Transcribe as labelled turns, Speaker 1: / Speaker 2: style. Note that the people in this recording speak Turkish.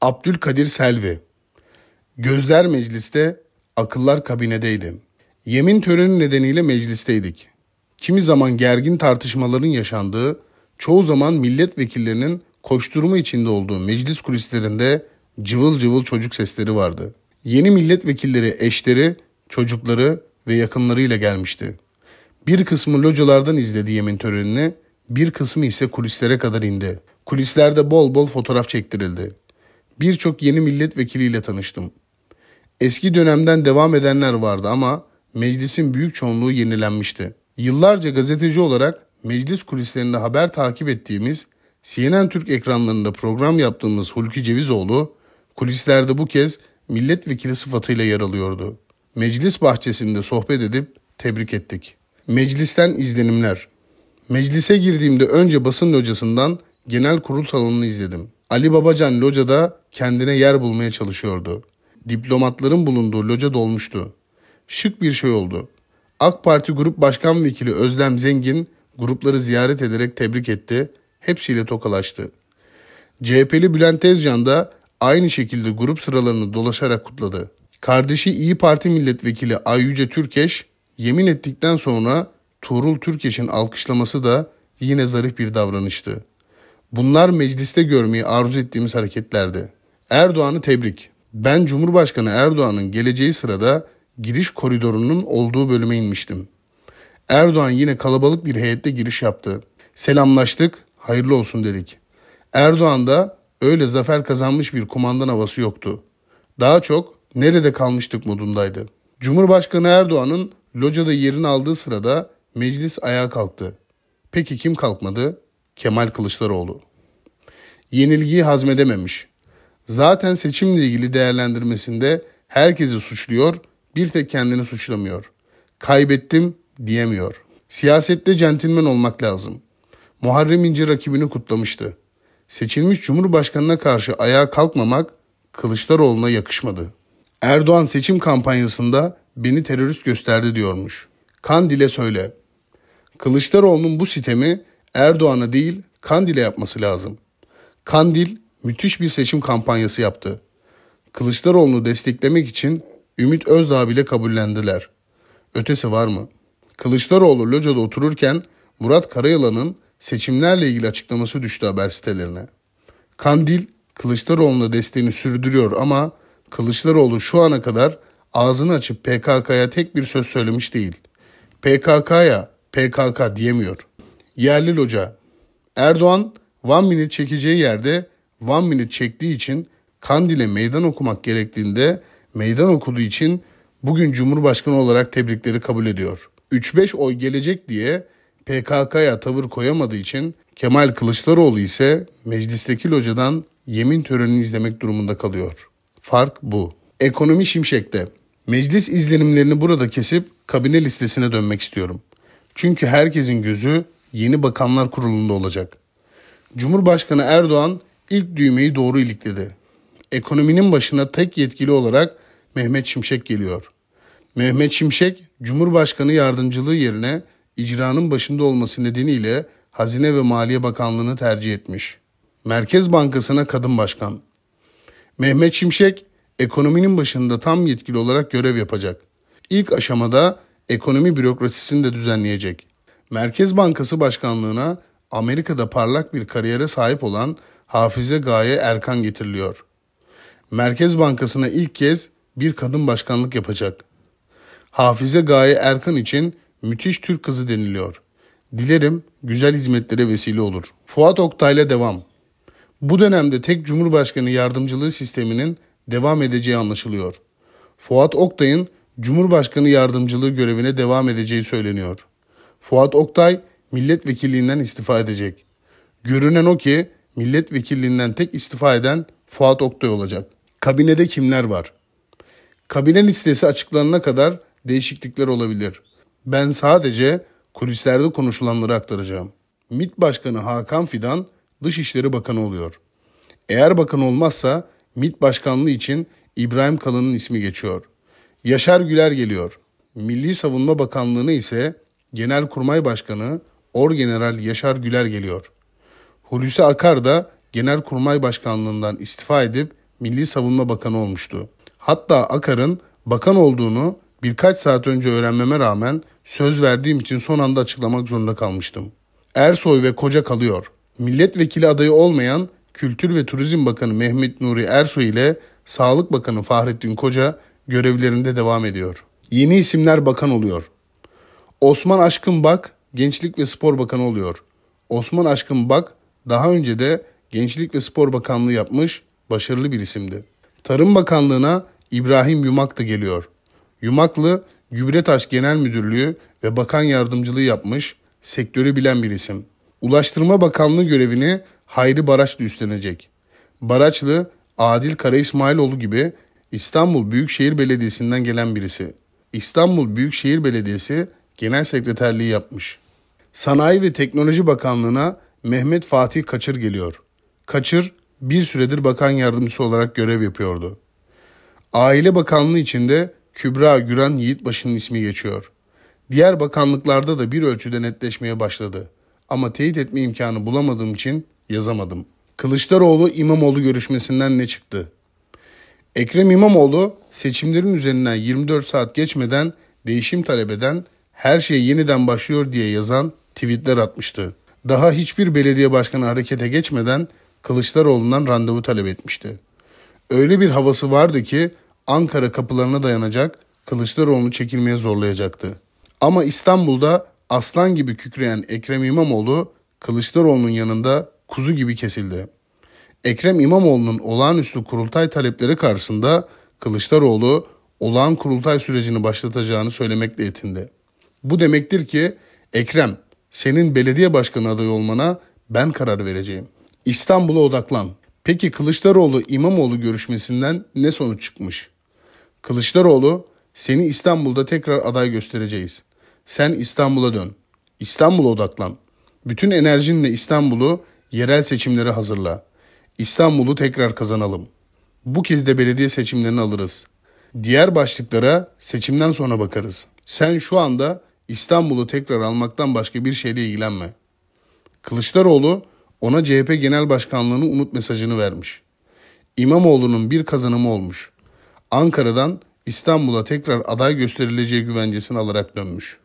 Speaker 1: Abdülkadir Selvi. Gözler mecliste, akıllar kabinedeydi. Yemin töreni nedeniyle meclisteydik. Kimi zaman gergin tartışmaların yaşandığı, çoğu zaman milletvekillerinin koşturma içinde olduğu meclis kulislerinde cıvıl cıvıl çocuk sesleri vardı. Yeni milletvekilleri eşleri, çocukları ve yakınlarıyla gelmişti. Bir kısmı localardan izledi yemin törenini, bir kısmı ise kulislere kadar indi. Kulislerde bol bol fotoğraf çektirildi birçok yeni milletvekiliyle tanıştım. Eski dönemden devam edenler vardı ama meclisin büyük çoğunluğu yenilenmişti. Yıllarca gazeteci olarak meclis kulislerinde haber takip ettiğimiz, CNN Türk ekranlarında program yaptığımız Hulki Cevizoğlu, kulislerde bu kez milletvekili sıfatıyla yer alıyordu. Meclis bahçesinde sohbet edip tebrik ettik. Meclisten izlenimler. Meclise girdiğimde önce basın locasından genel kurul salonunu izledim. Ali Babacan locada kendine yer bulmaya çalışıyordu. Diplomatların bulunduğu loca dolmuştu. Şık bir şey oldu. AK Parti Grup Başkan Vekili Özlem Zengin grupları ziyaret ederek tebrik etti. Hepsiyle tokalaştı. CHP'li Bülent Tezcan da aynı şekilde grup sıralarını dolaşarak kutladı. Kardeşi İyi Parti milletvekili Ayyüce Türkeş yemin ettikten sonra Tuğrul Türkeş'in alkışlaması da yine zarif bir davranıştı. Bunlar mecliste görmeyi arzu ettiğimiz hareketlerdi. Erdoğan'ı tebrik. Ben Cumhurbaşkanı Erdoğan'ın geleceği sırada giriş koridorunun olduğu bölüme inmiştim. Erdoğan yine kalabalık bir heyette giriş yaptı. Selamlaştık, hayırlı olsun dedik. Erdoğan'da öyle zafer kazanmış bir kumandan havası yoktu. Daha çok nerede kalmıştık modundaydı. Cumhurbaşkanı Erdoğan'ın locada yerini aldığı sırada meclis ayağa kalktı. Peki kim kalkmadı? Kemal Kılıçdaroğlu. Yenilgiyi hazmedememiş. Zaten seçimle ilgili değerlendirmesinde herkesi suçluyor, bir tek kendini suçlamıyor. Kaybettim diyemiyor. Siyasette centilmen olmak lazım. Muharrem İnce rakibini kutlamıştı. Seçilmiş Cumhurbaşkanına karşı ayağa kalkmamak Kılıçdaroğlu'na yakışmadı. Erdoğan seçim kampanyasında beni terörist gösterdi diyormuş. Kan dile söyle. Kılıçdaroğlu'nun bu sitemi Erdoğan'a değil Kandil'e yapması lazım. Kandil müthiş bir seçim kampanyası yaptı. Kılıçdaroğlu'nu desteklemek için Ümit Özdağ bile kabullendiler. Ötesi var mı? Kılıçdaroğlu Loca'da otururken Murat Karayalan'ın seçimlerle ilgili açıklaması düştü haber sitelerine. Kandil Kılıçdaroğlu'na desteğini sürdürüyor ama Kılıçdaroğlu şu ana kadar ağzını açıp PKK'ya tek bir söz söylemiş değil. PKK'ya PKK diyemiyor. Yerli loca. Erdoğan One Minute çekeceği yerde One Minute çektiği için Kandil'e meydan okumak gerektiğinde meydan okuduğu için bugün Cumhurbaşkanı olarak tebrikleri kabul ediyor. 3-5 oy gelecek diye PKK'ya tavır koyamadığı için Kemal Kılıçdaroğlu ise meclisteki locadan yemin törenini izlemek durumunda kalıyor. Fark bu. Ekonomi şimşekte. Meclis izlenimlerini burada kesip kabine listesine dönmek istiyorum. Çünkü herkesin gözü yeni bakanlar kurulunda olacak. Cumhurbaşkanı Erdoğan ilk düğmeyi doğru ilikledi. Ekonominin başına tek yetkili olarak Mehmet Şimşek geliyor. Mehmet Şimşek, Cumhurbaşkanı yardımcılığı yerine icranın başında olması nedeniyle Hazine ve Maliye Bakanlığı'nı tercih etmiş. Merkez Bankası'na kadın başkan. Mehmet Şimşek, ekonominin başında tam yetkili olarak görev yapacak. İlk aşamada ekonomi bürokrasisini de düzenleyecek. Merkez Bankası Başkanlığı'na Amerika'da parlak bir kariyere sahip olan Hafize Gaye Erkan getiriliyor. Merkez Bankası'na ilk kez bir kadın başkanlık yapacak. Hafize Gaye Erkan için müthiş Türk kızı deniliyor. Dilerim güzel hizmetlere vesile olur. Fuat Oktay'la devam. Bu dönemde tek Cumhurbaşkanı yardımcılığı sisteminin devam edeceği anlaşılıyor. Fuat Oktay'ın Cumhurbaşkanı yardımcılığı görevine devam edeceği söyleniyor. Fuat Oktay milletvekilliğinden istifa edecek. Görünen o ki milletvekilliğinden tek istifa eden Fuat Oktay olacak. Kabinede kimler var? Kabine listesi açıklanana kadar değişiklikler olabilir. Ben sadece kulislerde konuşulanları aktaracağım. MİT Başkanı Hakan Fidan Dışişleri Bakanı oluyor. Eğer bakan olmazsa MİT Başkanlığı için İbrahim Kalın'ın ismi geçiyor. Yaşar Güler geliyor. Milli Savunma Bakanlığı'na ise Genelkurmay Başkanı Orgeneral Yaşar Güler geliyor. Hulusi Akar da Genelkurmay Başkanlığından istifa edip Milli Savunma Bakanı olmuştu. Hatta Akar'ın bakan olduğunu birkaç saat önce öğrenmeme rağmen söz verdiğim için son anda açıklamak zorunda kalmıştım. Ersoy ve Koca kalıyor. Milletvekili adayı olmayan Kültür ve Turizm Bakanı Mehmet Nuri Ersoy ile Sağlık Bakanı Fahrettin Koca görevlerinde devam ediyor. Yeni isimler bakan oluyor. Osman Aşkın Bak Gençlik ve Spor Bakanı oluyor. Osman Aşkın Bak daha önce de Gençlik ve Spor Bakanlığı yapmış başarılı bir isimdi. Tarım Bakanlığı'na İbrahim Yumak da geliyor. Yumaklı Gübretaş Genel Müdürlüğü ve Bakan Yardımcılığı yapmış, sektörü bilen bir isim. Ulaştırma Bakanlığı görevini Hayri Baraçlı üstlenecek. Baraçlı, Adil Kara İsmailoğlu gibi İstanbul Büyükşehir Belediyesi'nden gelen birisi. İstanbul Büyükşehir Belediyesi Genel Sekreterliği yapmış. Sanayi ve Teknoloji Bakanlığı'na Mehmet Fatih Kaçır geliyor. Kaçır bir süredir bakan yardımcısı olarak görev yapıyordu. Aile Bakanlığı içinde Kübra Güren Yiğitbaşı'nın ismi geçiyor. Diğer bakanlıklarda da bir ölçüde netleşmeye başladı. Ama teyit etme imkanı bulamadığım için yazamadım. Kılıçdaroğlu İmamoğlu görüşmesinden ne çıktı? Ekrem İmamoğlu seçimlerin üzerinden 24 saat geçmeden değişim talep eden her şey yeniden başlıyor diye yazan tweetler atmıştı. Daha hiçbir belediye başkanı harekete geçmeden Kılıçdaroğlu'ndan randevu talep etmişti. Öyle bir havası vardı ki Ankara kapılarına dayanacak, Kılıçdaroğlu'nu çekilmeye zorlayacaktı. Ama İstanbul'da aslan gibi kükreyen Ekrem İmamoğlu Kılıçdaroğlu'nun yanında kuzu gibi kesildi. Ekrem İmamoğlu'nun olağanüstü kurultay talepleri karşısında Kılıçdaroğlu olağan kurultay sürecini başlatacağını söylemekle yetindi. Bu demektir ki Ekrem senin belediye başkanı adayı olmana ben karar vereceğim. İstanbul'a odaklan. Peki Kılıçdaroğlu İmamoğlu görüşmesinden ne sonuç çıkmış? Kılıçdaroğlu seni İstanbul'da tekrar aday göstereceğiz. Sen İstanbul'a dön. İstanbul'a odaklan. Bütün enerjinle İstanbul'u yerel seçimlere hazırla. İstanbul'u tekrar kazanalım. Bu kez de belediye seçimlerini alırız. Diğer başlıklara seçimden sonra bakarız. Sen şu anda İstanbul'u tekrar almaktan başka bir şeyle ilgilenme. Kılıçdaroğlu ona CHP Genel Başkanlığı'nı unut mesajını vermiş. İmamoğlu'nun bir kazanımı olmuş. Ankara'dan İstanbul'a tekrar aday gösterileceği güvencesini alarak dönmüş.